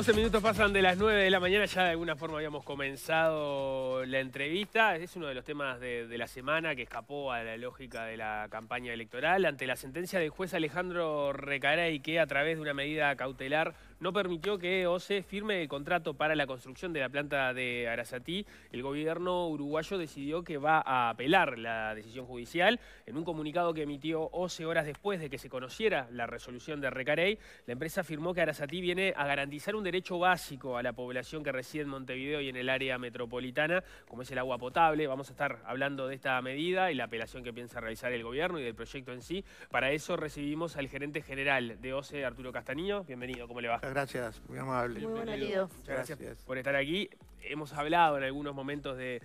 12 minutos pasan de las 9 de la mañana, ya de alguna forma habíamos comenzado la entrevista. Es uno de los temas de, de, la semana que escapó a la lógica de la campaña electoral. Ante la sentencia del juez Alejandro Recarey, que a través de una medida cautelar no permitió que OCE firme el contrato para la construcción de la planta de Arasatí. El gobierno uruguayo decidió que va a apelar la decisión judicial. En un comunicado que emitió OCE horas después de que se conociera la resolución de Recarey, la empresa afirmó que Arasatí viene a garantizar un derecho básico a la población que reside en Montevideo y en el área metropolitana, como es el agua potable. Vamos a estar hablando de esta medida y la apelación que piensa realizar el gobierno y del proyecto en sí. Para eso recibimos al gerente general de OCE, Arturo Castanillo. Bienvenido, ¿cómo le va? gracias, muy amable. Muy bienvenido. Muchas gracias, por estar aquí. Hemos hablado en algunos momentos de,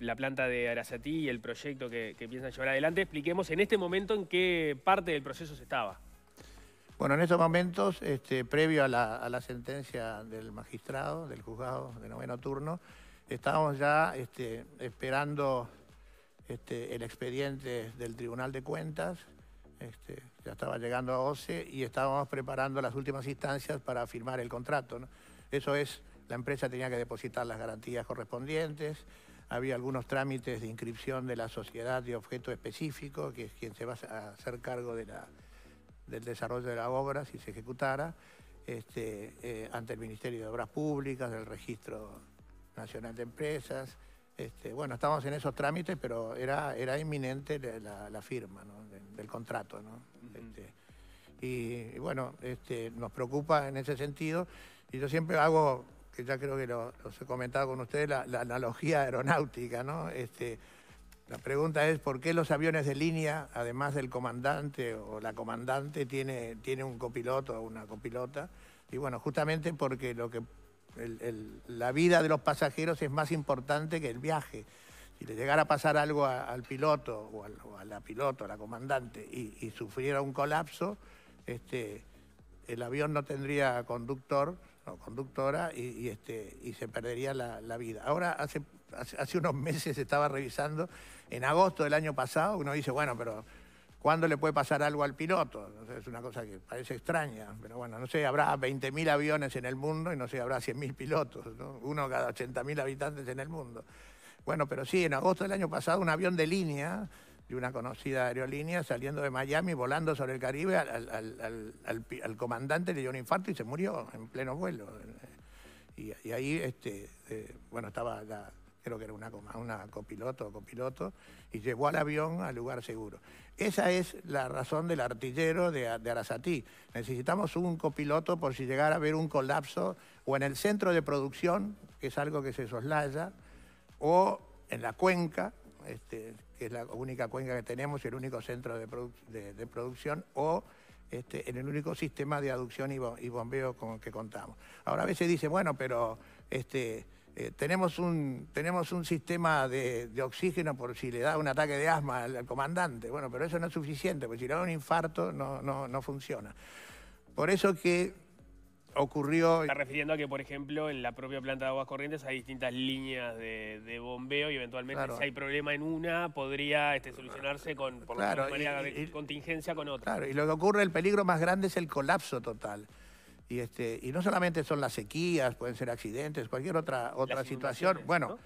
la, planta de Arasatí y el proyecto que, piensan llevar adelante. Expliquemos en este momento en qué parte del proceso se estaba. Bueno, en estos momentos, este, previo a la, sentencia del magistrado, del juzgado de noveno turno, estábamos ya este, esperando este, el expediente del Tribunal de Cuentas, este, ya estaba llegando a 11 y estábamos preparando las últimas instancias para firmar el contrato. Eso es, la empresa tenía que depositar las garantías correspondientes, había algunos trámites de inscripción de la sociedad de objeto específico, que es quien se va a hacer cargo del desarrollo de la obra si se ejecutara, este, eh, ante el Ministerio de Obras Públicas, del Registro Nacional de Empresas, este, bueno, estábamos en esos trámites, pero era, era inminente la, firma del, contrato. ¿no? Este, y, bueno, este, nos preocupa en ese sentido. Y yo siempre hago, que ya creo que los he comentado con ustedes, la, la, analogía aeronáutica. ¿no? Este, la pregunta es, ¿por qué los aviones de línea, además del comandante o la comandante, tiene, tiene un copiloto o una copilota? Y bueno, justamente porque lo que la vida de los pasajeros es más importante que el viaje. Si le llegara a pasar algo al piloto o, a la piloto, a la comandante, y, sufriera un colapso, este, el avión no tendría conductor o conductora y, este, y se perdería la, vida. Ahora, hace, hace unos meses estaba revisando, en agosto del año pasado, uno dice, bueno, pero ¿Cuándo le puede pasar algo al piloto? es una cosa que parece extraña, pero bueno, no sé, habrá 20.000 aviones en el mundo y no sé, habrá 100.000 pilotos, ¿no? uno cada 80.000 habitantes en el mundo. Bueno, pero sí, en agosto del año pasado un avión de línea de una conocida aerolínea saliendo de Miami, volando sobre el Caribe, al, comandante le dio un infarto y se murió en pleno vuelo. Y, ahí, este, eh, bueno, estaba la, creo que era una, copiloto o copiloto, y llevó al avión al lugar seguro. Esa es la razón del artillero de, de Arasatí. Necesitamos un copiloto por si llegara a haber un colapso o en el centro de producción, que es algo que se soslaya, o en la cuenca, este, que es la única cuenca que tenemos y el único centro de, producción, o este, en el único sistema de aducción y, bombeo con el que contamos. Ahora a veces dice, bueno, pero este, eh, tenemos, un, sistema de, oxígeno por si le da un ataque de asma al, comandante. Bueno, pero eso no es suficiente, porque si le da un infarto no, funciona. Por eso que ocurrió... Está refiriendo a que, por ejemplo, en la propia planta de aguas corrientes hay distintas líneas de, bombeo y eventualmente si hay problema en una podría este, solucionarse con, por manera, contingencia con otra. Claro, y lo que ocurre, el peligro más grande es el colapso total. Y, este, y no solamente son las sequías, pueden ser accidentes, cualquier otra, otra situación. Bueno,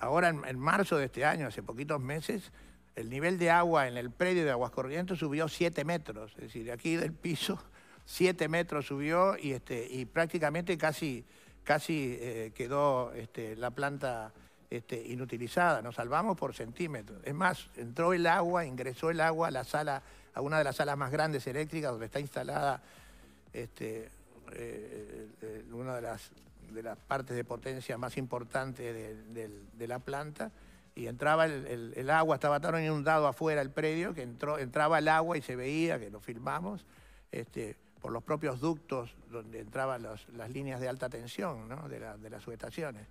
ahora en, marzo de este año, hace poquitos meses, el nivel de agua en el predio de aguas corrientes subió 7 metros. Es decir, aquí del piso, 7 metros subió y, este, y prácticamente casi, casi eh, quedó este, la planta este, inutilizada. Nos salvamos por centímetros. Es más, entró el agua, ingresó el agua a la sala, a una de las salas más grandes eléctricas donde está instalada este, eh, eh, una de las, de las partes de potencia más importantes de, la planta y entraba el, agua, estaba tan inundado afuera el predio que entró, entraba el agua y se veía, que lo filmamos, este, por los propios ductos donde entraban las líneas de alta tensión ¿no? de, de, las subestaciones.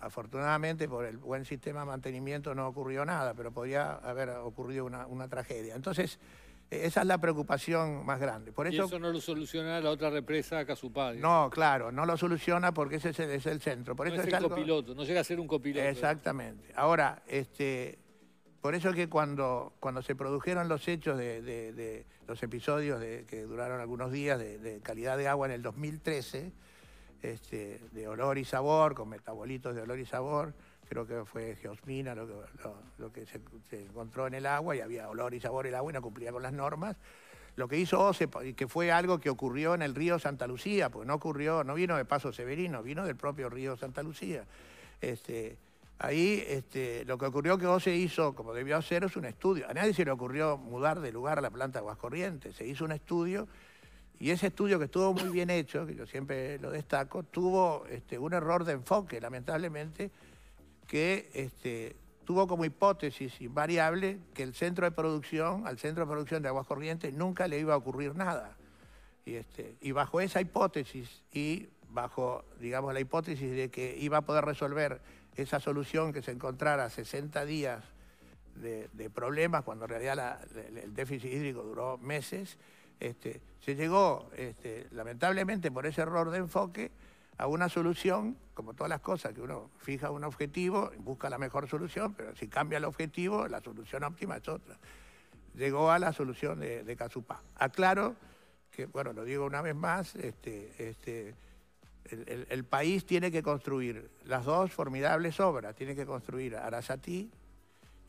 Afortunadamente, por el buen sistema de mantenimiento no ocurrió nada, pero podría haber ocurrido una, una tragedia. Entonces, esa es la preocupación más grande. Por eso, no lo soluciona la otra represa Casupá? No, claro, no lo soluciona porque ese es el, centro. Por no eso es, el copiloto, no llega a ser un copiloto. Exactamente. Ahora, este, por eso que cuando, cuando se produjeron los hechos de, los episodios que duraron algunos días de, calidad de agua en el 2013, este, de olor y sabor, con metabolitos de olor y sabor, creo que fue geosmina lo que, lo, se, encontró en el agua y había olor y sabor el agua y no cumplía con las normas. Lo que hizo OCE, que fue algo que ocurrió en el río Santa Lucía, pues no ocurrió, no vino de Paso Severino, vino del propio río Santa Lucía. Este, ahí este, lo que ocurrió que OCE hizo, como debió hacer, es un estudio. A nadie se le ocurrió mudar de lugar la planta aguas Corrientes. se hizo un estudio y ese estudio que estuvo muy bien hecho, que yo siempre lo destaco, tuvo este, un error de enfoque, lamentablemente, que este, tuvo como hipótesis invariable que el centro de producción, al centro de producción de corrientes, nunca le iba a ocurrir nada. Este, y, bajo esa hipótesis y bajo, digamos, la hipótesis de que iba a poder resolver esa solución que se encontrara 60 días de, problemas, cuando en realidad el déficit hídrico duró meses, este, se llegó, lamentablemente por ese error de enfoque, a una solución, como todas las cosas, que uno fija un objetivo, busca la mejor solución, pero si cambia el objetivo, la solución óptima es otra. Llegó a la solución de, de Casupá. Aclaro que, bueno, lo digo una vez más, este, este, el, país tiene que construir las dos formidables obras, tiene que construir Arasatí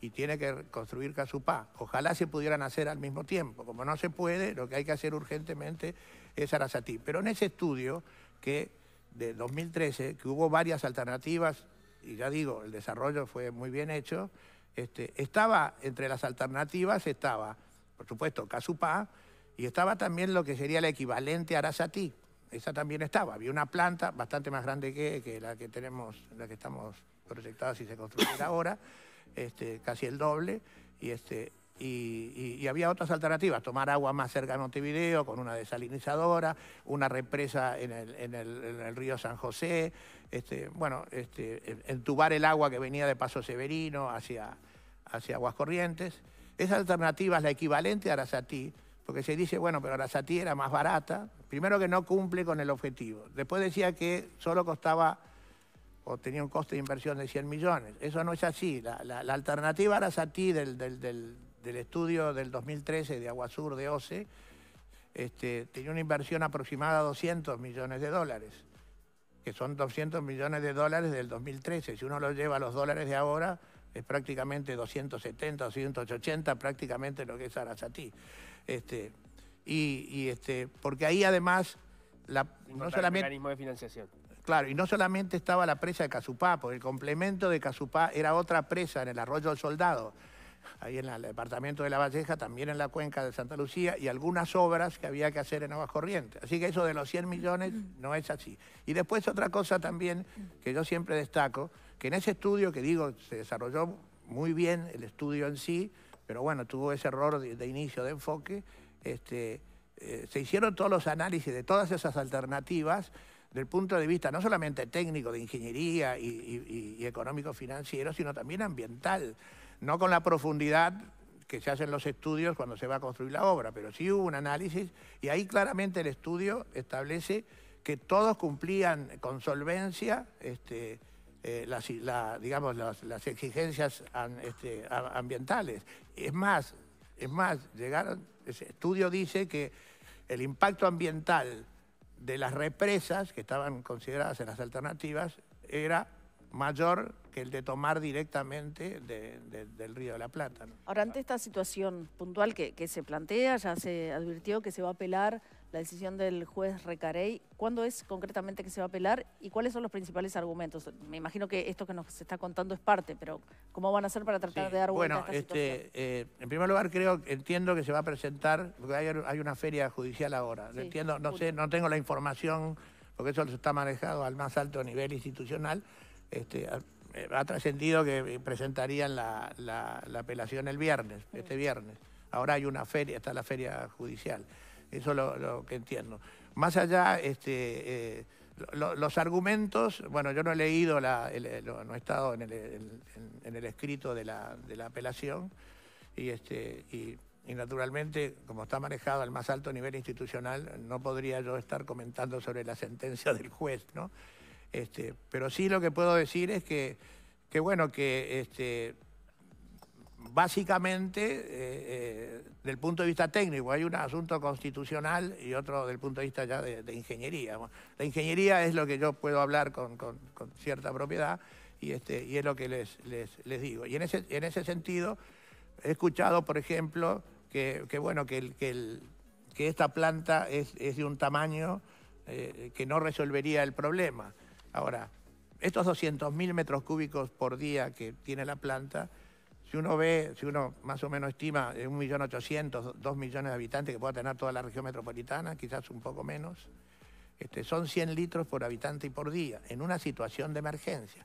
y tiene que construir Casupá. Ojalá se pudieran hacer al mismo tiempo. Como no se puede, lo que hay que hacer urgentemente es Arasatí. Pero en ese estudio que de 2013, que hubo varias alternativas, y ya digo, el desarrollo fue muy bien hecho, este, estaba entre las alternativas, estaba, por supuesto, Casupá, y estaba también lo que sería el equivalente a Arasatí. Esa también estaba. Había una planta bastante más grande que, la que tenemos, la que estamos proyectadas y se construyera ahora, este, casi el doble. Y este, y, había otras alternativas, tomar agua más cerca de Montevideo, con una desalinizadora, una represa en el, río San José, este, bueno, este, entubar el agua que venía de Paso Severino hacia, hacia Corrientes. Esa alternativa es la equivalente a Arasatí, porque se dice, bueno, pero Arasatí era más barata, primero que no cumple con el objetivo, después decía que solo costaba o tenía un coste de inversión de 100 millones. Eso no es así. La, la, alternativa Arasatí del, del del estudio del 2013 de Aguasur, de OCE, este, tenía una inversión aproximada de 200 millones de dólares, que son 200 millones de dólares del 2013. Si uno lo lleva a los dólares de ahora, es prácticamente 270, 280, prácticamente lo que es Arasatí. Este, y, este, porque ahí además... La, no solamente, el mecanismo de financiación. Claro, y no solamente estaba la presa de Casupá, porque el complemento de Casupá era otra presa en el arroyo del Soldado ahí en el departamento de La Valleja, también en la cuenca de Santa Lucía, y algunas obras que había que hacer en Aguas Corrientes. Así que eso de los 100 millones mm. no es así. Y después otra cosa también que yo siempre destaco, que en ese estudio que digo, se desarrolló muy bien el estudio en sí, pero bueno, tuvo ese error de, inicio de enfoque, este, eh, se hicieron todos los análisis de todas esas alternativas del punto de vista no solamente técnico, de ingeniería y económico-financiero, sino también ambiental no con la profundidad que se hacen los estudios cuando se va a construir la obra, pero sí hubo un análisis y ahí claramente el estudio establece que todos cumplían con solvencia este, eh, las, digamos, las, exigencias este, ambientales. Es más, es más, llegaron, ese estudio dice que el impacto ambiental de las represas que estaban consideradas en las alternativas era mayor que el de tomar directamente del Río de la Plata. Ahora, ante esta situación puntual que, se plantea, ya se advirtió que se va a apelar la decisión del juez Recarey. ¿Cuándo es concretamente que se va a apelar y cuáles son los principales argumentos? Me imagino que esto que nos está contando es parte, pero ¿cómo van a hacer para tratar de dar vuelta bueno, esta este, situación? Eh, en primer lugar, creo, entiendo que se va a presentar, porque hay, una feria judicial ahora. entiendo, no, sé, no tengo la información porque eso está manejado al más alto nivel institucional, este, eh, ha, trascendido que eh, presentarían la, apelación el viernes, este viernes. Ahora hay una feria, está la feria judicial. Eso es lo, que entiendo. Más allá, este, eh, los argumentos, bueno, yo no he leído, no he estado en el, escrito de la, apelación este, y, y, naturalmente, como está manejado al más alto nivel institucional, no podría yo estar comentando sobre la sentencia del juez, ¿no? Este, pero sí lo que puedo decir es que, bueno, que este, básicamente, eh, eh, del punto de vista técnico, hay un asunto constitucional y otro del punto de vista ya de, ingeniería. La ingeniería es lo que yo puedo hablar con, cierta propiedad este, y, es lo que les, digo. Y en ese, sentido, he escuchado, por ejemplo, que, bueno, que, esta planta es, de un tamaño eh, que no resolvería el problema. Ahora, estos 200.000 metros cúbicos por día que tiene la planta, si uno ve, si uno más o menos estima 1.800.000, 2 millones de habitantes que pueda tener toda la región metropolitana, quizás un poco menos, este, son 100 litros por habitante y por día, en una situación de emergencia.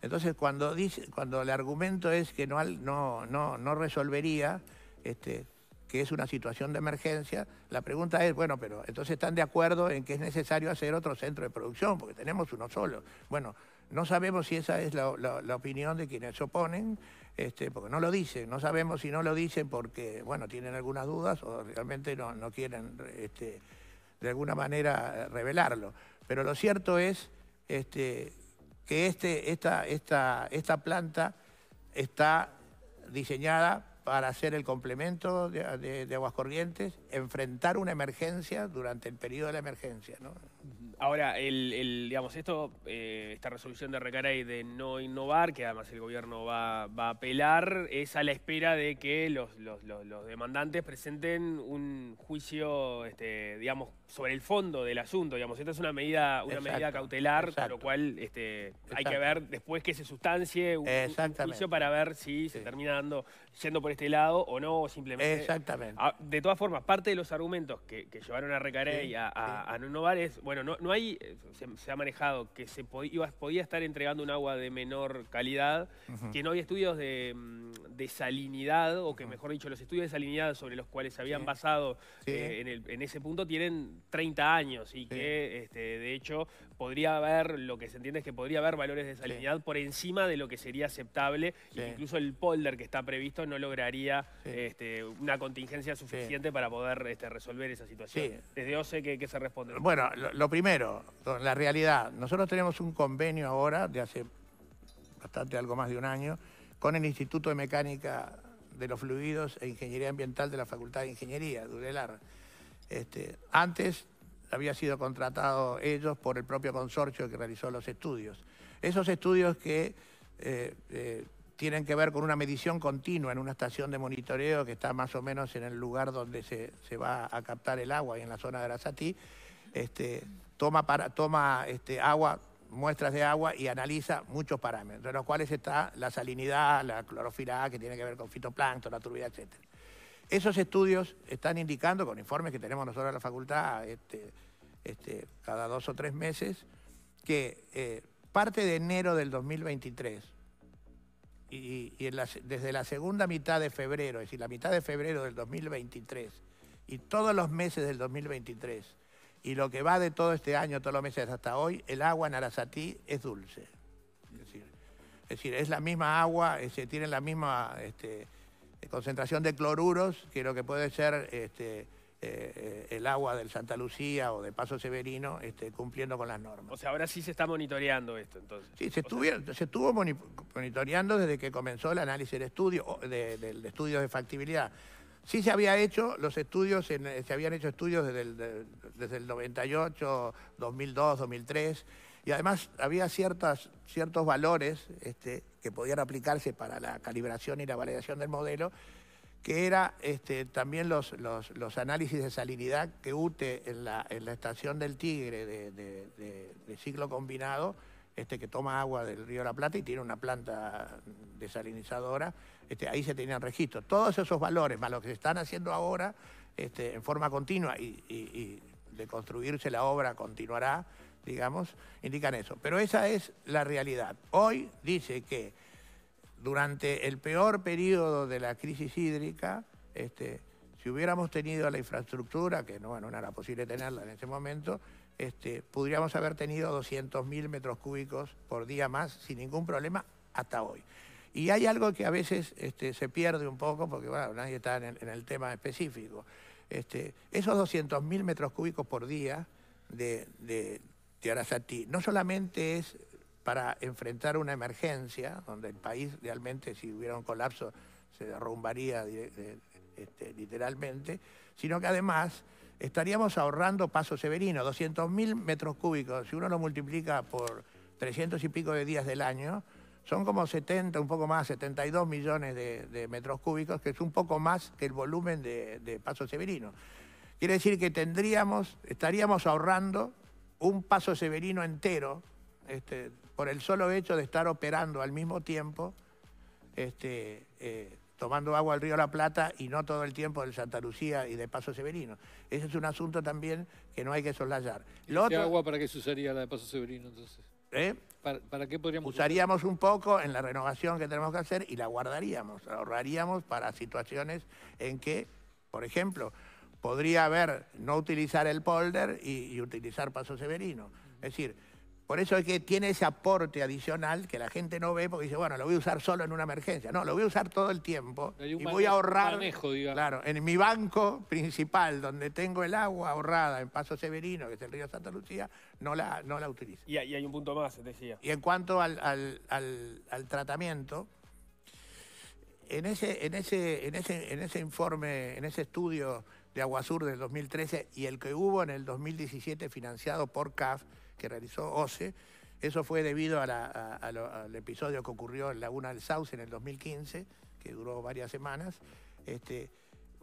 Entonces, cuando, dice, cuando el argumento es que no, no, no, no resolvería, este, que es una situación de emergencia, la pregunta es, bueno, pero entonces están de acuerdo en que es necesario hacer otro centro de producción, porque tenemos uno solo. Bueno, no sabemos si esa es la, opinión de quienes se oponen, este, porque no lo dicen, no sabemos si no lo dicen porque, bueno, tienen algunas dudas o realmente no, quieren este, de alguna manera revelarlo. Pero lo cierto es este, que esta planta está diseñada para hacer el complemento de, Aguas Corrientes, enfrentar una emergencia durante el periodo de la emergencia. ¿no? Ahora, el, digamos, esto, eh, esta resolución de Recaray de no innovar, que además el gobierno va, a apelar, es a la espera de que los, demandantes presenten un juicio, este, digamos, sobre el fondo del asunto. Digamos, esta es una medida, una medida cautelar, por lo cual este, hay que ver después que se sustancie un, juicio para ver si se termina dando, yendo por este lado o no, simplemente. Exactamente. Ah, de todas formas, parte de los argumentos que, llevaron a Recaray a, no innovar es, bueno, no, no eh, se, ha manejado que se podía estar entregando un agua de menor calidad, que no había estudios de, mm, salinidad, o que mejor dicho, los estudios de salinidad sobre los cuales se habían basado eh, en, ese punto tienen 30 años y que este, de hecho podría haber, lo que se entiende es que podría haber valores de salinidad por encima de lo que sería aceptable e incluso el polder que está previsto no lograría este, una contingencia suficiente para poder este, resolver esa situación. Desde OCE, ¿qué, se responde? Bueno, lo, primero, la realidad. Nosotros tenemos un convenio ahora de hace bastante, algo más de un año, con el Instituto de Mecánica de los Fluidos e Ingeniería Ambiental de la Facultad de Ingeniería, de este, antes había sido contratado ellos por el propio consorcio que realizó los estudios. Esos estudios que eh, eh, tienen que ver con una medición continua en una estación de monitoreo que está más o menos en el lugar donde se, va a captar el agua y en la zona de Arasatí, este, toma, toma este, agua, muestras de agua y analiza muchos parámetros, entre los cuales está la salinidad, la clorofila que tiene que ver con fitoplancton, la turbidez, etcétera. Esos estudios están indicando, con informes que tenemos nosotros en la facultad este, este, cada dos o tres meses, que eh, parte de enero del 2023 y, desde la segunda mitad de febrero, es decir, la mitad de febrero del 2023 y todos los meses del 2023 y lo que va de todo este año, todos los meses hasta hoy, el agua en Arasatí es dulce. Es decir, es, la misma agua, eh, se tienen la misma... Este, eh, concentración de cloruros, que lo que puede ser este, eh, eh, el agua del Santa Lucía o de Paso Severino, este, cumpliendo con las normas. O sea, ahora sí se está monitoreando esto, entonces. Sí, se, estuvo monitoreando desde que comenzó el análisis del estudio, de, del estudio de factibilidad. Sí se había hecho los estudios, se habían hecho estudios desde desde el 98, 2002, 2003 y además había ciertas, ciertos valores este, que podían aplicarse para la calibración y la validación del modelo, que era este, también los, los, análisis de salinidad que UTE en la, estación del Tigre de, ciclo combinado, este, que toma agua del río La Plata y tiene una planta desalinizadora, este, ahí se tenían registros. Todos esos valores, más lo que se están haciendo ahora en forma continua y de construirse la obra continuará, digamos, indican eso. Pero esa es la realidad. Hoy dice que durante el peor periodo de la crisis hídrica, este, si hubiéramos tenido la infraestructura, que no, no era posible tenerla en ese momento, este, podríamos haber tenido 200.000 metros cúbicos por día más sin ningún problema hasta hoy. Y hay algo que a veces este, se pierde un poco, porque nadie está en, el, tema específico. Este, esos 200.000 metros cúbicos por día de, ti no solamente es para enfrentar una emergencia, donde el país realmente si hubiera un colapso se derrumbaría este, literalmente, sino que además estaríamos ahorrando Paso Severino, 200.000 metros cúbicos, si uno lo multiplica por 300 y pico de días del año, son como 70, un poco más, 72 millones de, metros cúbicos, que es un poco más que el volumen de, de Paso Severino. Quiere decir que tendríamos, estaríamos ahorrando un paso severino entero este, por el solo hecho de estar operando al mismo tiempo, este, eh, tomando agua al río La Plata y no todo el tiempo del Santa Lucía y de Paso Severino. Ese es un asunto también que no hay que soslayar. ¿Y ¿Qué agua para qué se usaría la de Paso Severino entonces? ¿Eh? ¿Para, qué podríamos Usaríamos un poco en la renovación que tenemos que hacer y la guardaríamos, ahorraríamos para situaciones en que, por ejemplo, podría haber no utilizar el polder y, utilizar Paso Severino. Es decir, por eso es que tiene ese aporte adicional que la gente no ve porque dice, bueno, lo voy a usar solo en una emergencia. No, lo voy a usar todo el tiempo y voy a ahorrar. claro, en mi banco principal, donde tengo el agua ahorrada en Paso Severino, que es el río Santa Lucía, no la, no la utilizo. Y, hay un punto más, decía. Y en cuanto al, tratamiento, en ese, en, ese, en, ese, en ese informe, en ese estudio de Aguasur del 2013 y el que hubo en el 2017 financiado por CAF, que realizó OCE, eso fue debido a al episodio que ocurrió en Laguna del Sauce en el 2015, que duró varias semanas. Este,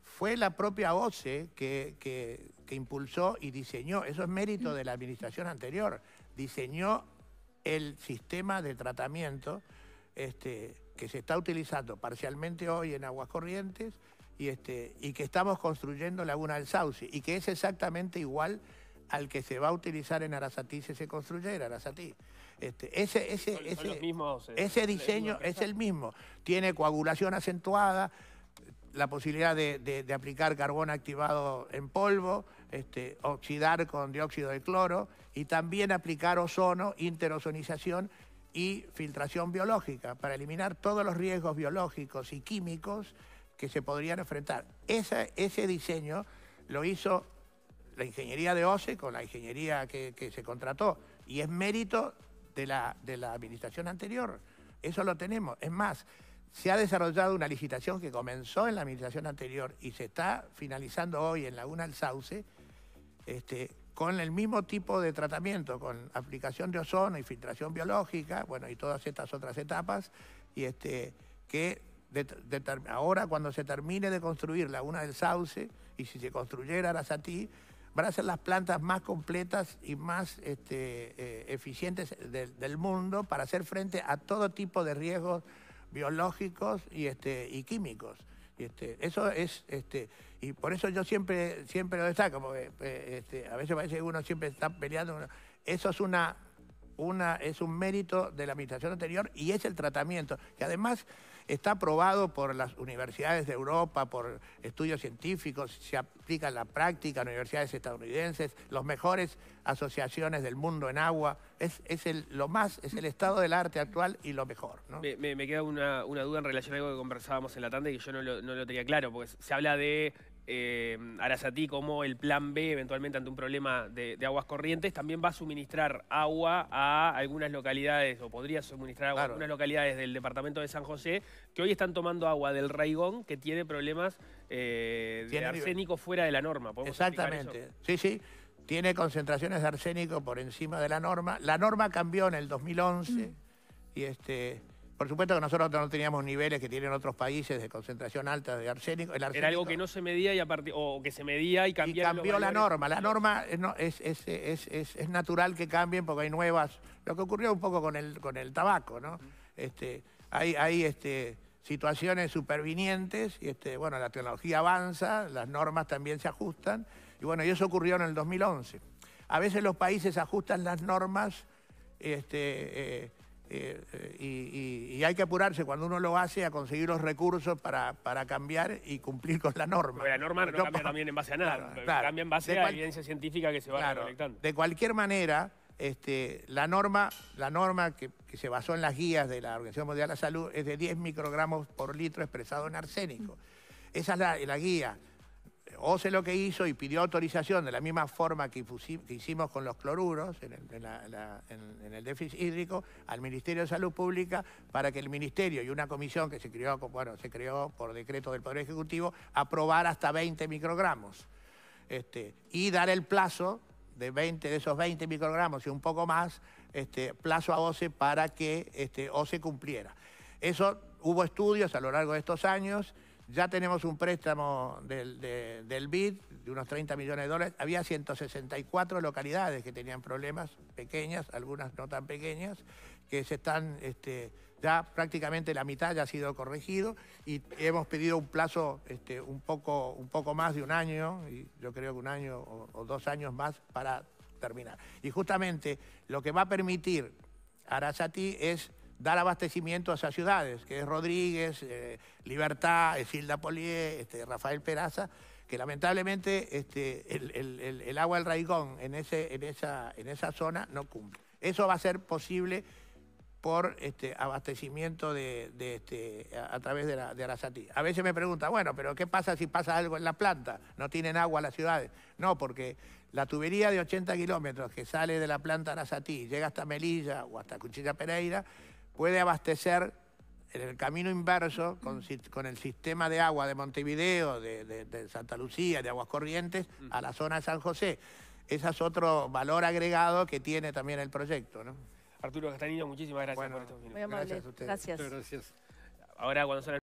fue la propia OCE que, que, impulsó y diseñó, eso es mérito de la administración anterior, diseñó el sistema de tratamiento este, que se está utilizando parcialmente hoy en Aguas Corrientes, este, y, que estamos construyendo Laguna del Sauce y que es exactamente igual al que se va a utilizar en Arasatí si se construyera Arasatí. Este, ese, diseño eh, es el mismo. Tiene coagulación acentuada, la posibilidad de, aplicar carbón activado en polvo, este, oxidar con dióxido de cloro y también aplicar ozono, interozonización y filtración biológica para eliminar todos los riesgos biológicos y químicos que se podrían enfrentar. Ese, ese diseño lo hizo la ingeniería de OCE con la ingeniería que, se contrató y es mérito de la, de la administración anterior. Eso lo tenemos. Es más, se ha desarrollado una licitación que comenzó en la administración anterior y se está finalizando hoy en Laguna del Sauce este, con el mismo tipo de tratamiento, con aplicación de ozono y filtración biológica, bueno, y todas estas otras etapas, y este, que ahora cuando se termine de construir la una del Sauce y si se construyera Arasatí, van a ser las plantas más completas y más este, eh, eficientes del mundo para hacer frente a todo tipo de riesgos biológicos y, este, y químicos. Y este, eso es, este, y por eso yo siempre, siempre lo destaco, porque eh, este, a veces parece que uno siempre está peleando. Eso es una es un mérito de la administración anterior y es el tratamiento, que además está aprobado por las universidades de Europa, por estudios científicos, se aplica en la práctica, en universidades estadounidenses, las mejores asociaciones del mundo en agua. Es, es lo más, es el estado del arte actual y lo mejor. Me, queda una, duda en relación a algo que conversábamos en la tanda y que yo no no lo tenía claro, porque se habla de eh, Arasatí como el plan B, eventualmente ante un problema de, aguas corrientes, también va a suministrar agua a algunas localidades, o podría suministrar agua a algunas localidades del departamento de San José, que hoy están tomando agua del Raigón, que tiene problemas eh, de arsénico fuera de la norma. Exactamente, sí, sí. Tiene concentraciones de arsénico por encima de la norma. La norma cambió en el 2011 mm. y este por supuesto que nosotros no teníamos niveles que tienen otros países de concentración alta de arsénico. Era algo que no se medía y a partir, o que se medía y cambió la norma. La norma es, es, es, natural que cambien porque hay nuevas. Lo que ocurrió un poco con el, con el tabaco, ¿no? Este, hay hay este, situaciones supervinientes y este, bueno, la tecnología avanza, las normas también se ajustan. Y bueno, y eso ocurrió en el 2011. A veces los países ajustan las normas este, eh, eh, eh, y, hay que apurarse cuando uno lo hace a conseguir los recursos para, para cambiar y cumplir con la norma. la norma no, cambia también en base a nada, claro, eh, cambia en base a evidencia científica que se va recolectando. De cualquier manera, este, la norma, la norma que, que, se basó en las guías de la Organización Mundial de la Salud es de 10 microgramos por litro expresado en arsénico. Esa es la, la guía. OCE lo que hizo y pidió autorización de la misma forma que, hicimos con los cloruros en el, déficit hídrico al Ministerio de Salud Pública para que el Ministerio y una comisión que se creó, se creó por decreto del Poder Ejecutivo aprobar hasta 20 microgramos este, y dar el plazo de 20 de esos 20 microgramos y un poco más este, plazo a OCE para que este, OCE cumpliera. Eso hubo estudios a lo largo de estos años ya tenemos un préstamo del, BID de unos 30 millones de dólares. Había 164 localidades que tenían problemas, pequeñas, algunas no tan pequeñas, que se están, este, ya prácticamente la mitad ya ha sido corregido y hemos pedido un plazo este, un, poco, un poco más de un año, y yo creo que un año o, dos años más para terminar. Y justamente lo que va a permitir Arasati es dar abastecimiento a esas ciudades, que es Rodríguez, eh, Libertad, Esilda eh, Polié, este, Rafael Peraza, que lamentablemente este, el, el, agua del Raigón en, ese, en, esa, en esa zona no cumple. Eso va a ser posible por este, abastecimiento de, a, través de, la, Arasatí. A veces me preguntan, bueno, pero ¿qué pasa si pasa algo en la planta? ¿No tienen agua las ciudades? No, porque la tubería de 80 kilómetros que sale de la planta Arasatí y llega hasta Melilla o hasta Cuchilla Pereira, puede abastecer en el camino inverso con, el sistema de agua de Montevideo, de, Santa Lucía, de Aguas Corrientes, a la zona de San José. Ese es otro valor agregado que tiene también el proyecto. Arturo Castanino, muchísimas gracias por estos Gracias a ustedes. Muchas gracias. Ahora, cuando